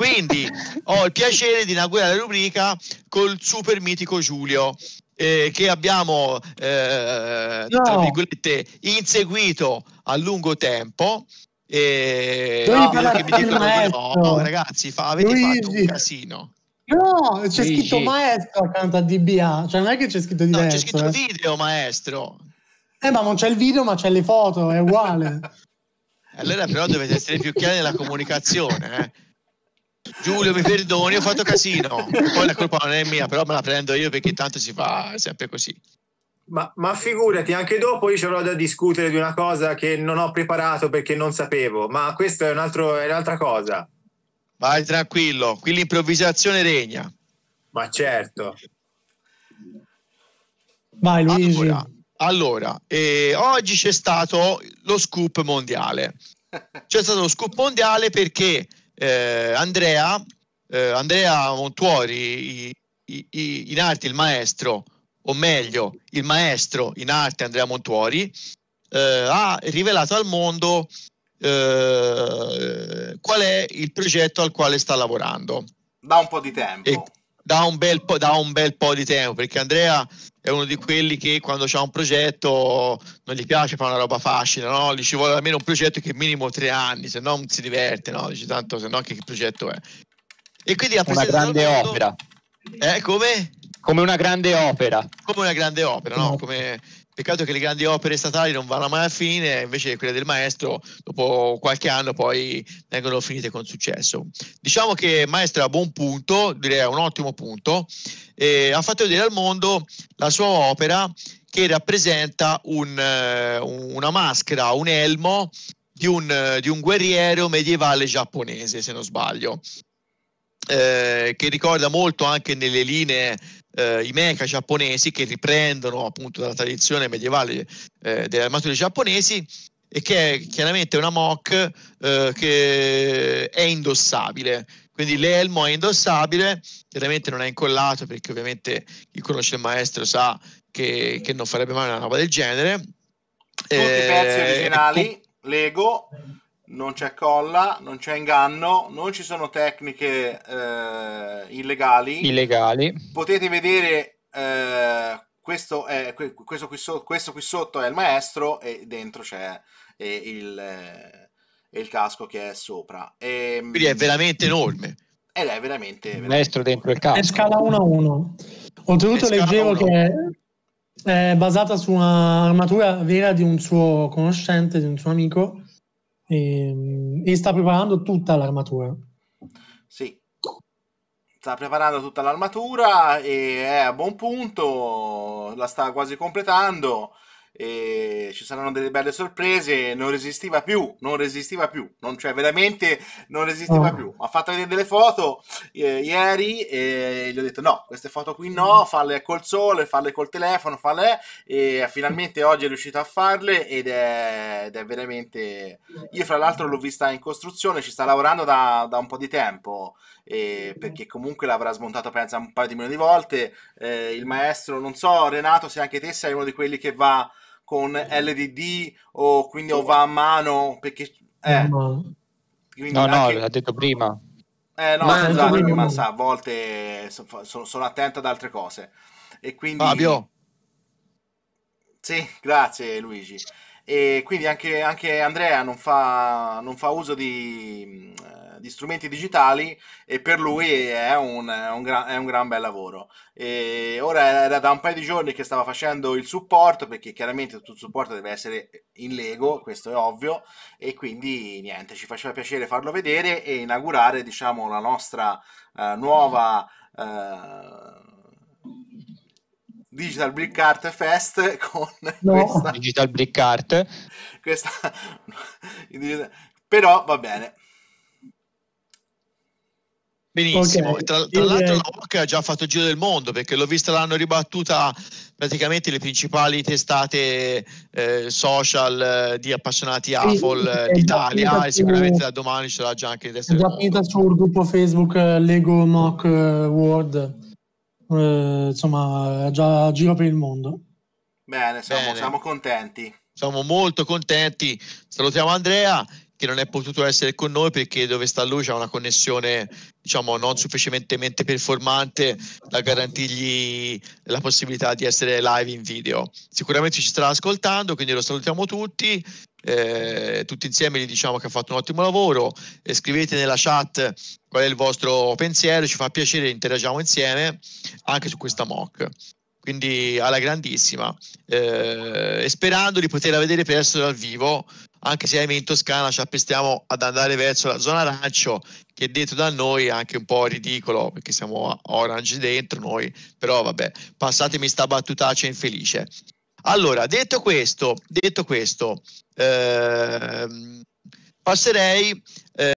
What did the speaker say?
Quindi ho il piacere di inaugurare la rubrica col super mitico Giulio. Eh, che abbiamo eh, no. inseguito a lungo tempo e no, mi dicono no, no, ragazzi fa, avete Luigi. fatto un casino No, c'è Luigi. scritto maestro accanto a DBA, cioè non è che c'è scritto diverso. No, c'è scritto eh. video maestro. Eh, ma non c'è il video, ma c'è le foto, è uguale. allora però dovete essere più chiari nella comunicazione, eh. Giulio mi perdoni ho fatto casino poi la colpa non è mia però me la prendo io perché tanto si fa sempre così ma, ma, figurati, anche dopo io ci avrò da discutere di una cosa che non ho preparato perché non sapevo, ma questo è, un altro, è un'altra cosa. Vai tranquillo, qui l'improvvisazione regna. Ma certo. Vai Luigi. Allora, allora eh, oggi c'è stato lo scoop mondiale. C'è stato lo scoop mondiale perché eh, Andrea, eh, Andrea, Montuori, i, i, i, in arte il maestro, o meglio, il maestro in arte Andrea Montuori, eh, ha rivelato al mondo eh, qual è il progetto al quale sta lavorando. Da un po' di tempo. E da un bel po', da un bel po' di tempo, perché Andrea è uno di quelli che quando c'ha un progetto non gli piace fare una roba facile, no? Gli ci vuole almeno un progetto che minimo tre anni, se no non si diverte, no? dice tanto, se no che, che progetto è? E quindi ha una grande mondo... opera. Eh, come? Come una grande opera. Come una grande opera, no? Esatto. Come... Peccato che le grandi opere statali non vanno mai a fine, invece quelle del maestro, dopo qualche anno, poi vengono finite con successo. Diciamo che maestro è a buon punto, direi a un ottimo punto, ha fatto vedere al mondo la sua opera che rappresenta un, eh, una maschera, un elmo di un, di un guerriero medievale giapponese, se non sbaglio. Eh, che ricorda molto anche nelle linee eh, i mecha giapponesi che riprendono appunto dalla tradizione medievale eh, delle armature giapponesi e che è chiaramente una mock eh, che è indossabile. Quindi l'elmo è indossabile, chiaramente non è incollato perché ovviamente chi conosce il maestro sa che, che non farebbe mai una roba del genere. Tutti i pezzi eh, originali, Lego, non c'è colla, non c'è inganno, non ci sono tecniche eh, illegali. illegali. Potete vedere eh, questo, è, questo, qui so, questo, qui sotto è il maestro e dentro c'è eh, il, eh, il casco che è sopra. E, ehm, Quindi è veramente enorme. Ed eh, è veramente... veramente maestro dentro il casco. È scala 1 a 1. Oltretutto leggevo 1-1. che è basata su un'armatura vera di un suo conoscente, di un suo amico e, ehm, e sta preparando tutta l'armatura. Sì, sta preparando tutta l'armatura e è a buon punto, la sta quasi completando e ci saranno delle belle sorprese. Non resistiva più, non resistiva più, non, cioè veramente non resistiva oh. più. Mi ha fatto vedere delle foto eh, ieri e gli ho detto: no, queste foto qui no, mm. falle col sole, falle col telefono, falle. E finalmente oggi è riuscito a farle ed è, ed è veramente. Io, fra l'altro, l'ho vista in costruzione, ci sta lavorando da, da un po' di tempo. Eh, perché comunque l'avrà smontato penso un paio di milioni di volte eh, il maestro non so Renato se anche te sei uno di quelli che va con LDD o quindi o va a mano perché... Eh, no, no, anche... l'ha detto prima. Eh, no, ma prima. ma sa, a volte sono, sono attento ad altre cose. E quindi... Fabio. Sì, grazie Luigi. E quindi anche, anche Andrea non fa, non fa uso di di strumenti digitali e per lui è un, è un, gran, è un gran bel lavoro. E ora era da un paio di giorni che stava facendo il supporto perché chiaramente tutto il supporto deve essere in Lego, questo è ovvio, e quindi niente, ci faceva piacere farlo vedere e inaugurare diciamo la nostra uh, nuova... Uh, Digital Brick Art Fest con no. questa... Digital Brick Art. Questa... però va bene. Benissimo, okay. tra, tra l'altro la OC ha già fatto il giro del mondo perché l'ho vista, l'hanno ribattuta praticamente le principali testate eh, social eh, di appassionati AFOL eh, d'Italia esatto. e sicuramente da domani ce l'ha già anche il resto. È già finita sul gruppo Facebook eh, Lego Mock eh, World, insomma già giro per il mondo. Bene, siamo, Bene. siamo contenti. Siamo molto contenti, salutiamo Andrea che non è potuto essere con noi perché dove sta lui c'è una connessione diciamo non sufficientemente performante da garantirgli la possibilità di essere live in video. Sicuramente ci starà ascoltando, quindi lo salutiamo tutti. Eh, tutti insieme gli diciamo che ha fatto un ottimo lavoro. Eh, scrivete nella chat qual è il vostro pensiero, ci fa piacere, interagiamo insieme anche su questa mock quindi alla grandissima eh, e sperando di poterla vedere presto dal vivo anche se in Toscana ci appestiamo ad andare verso la zona arancio che detto da noi è anche un po' ridicolo perché siamo orange dentro noi però vabbè passatemi sta battutaccia infelice allora detto questo detto questo eh, passerei eh,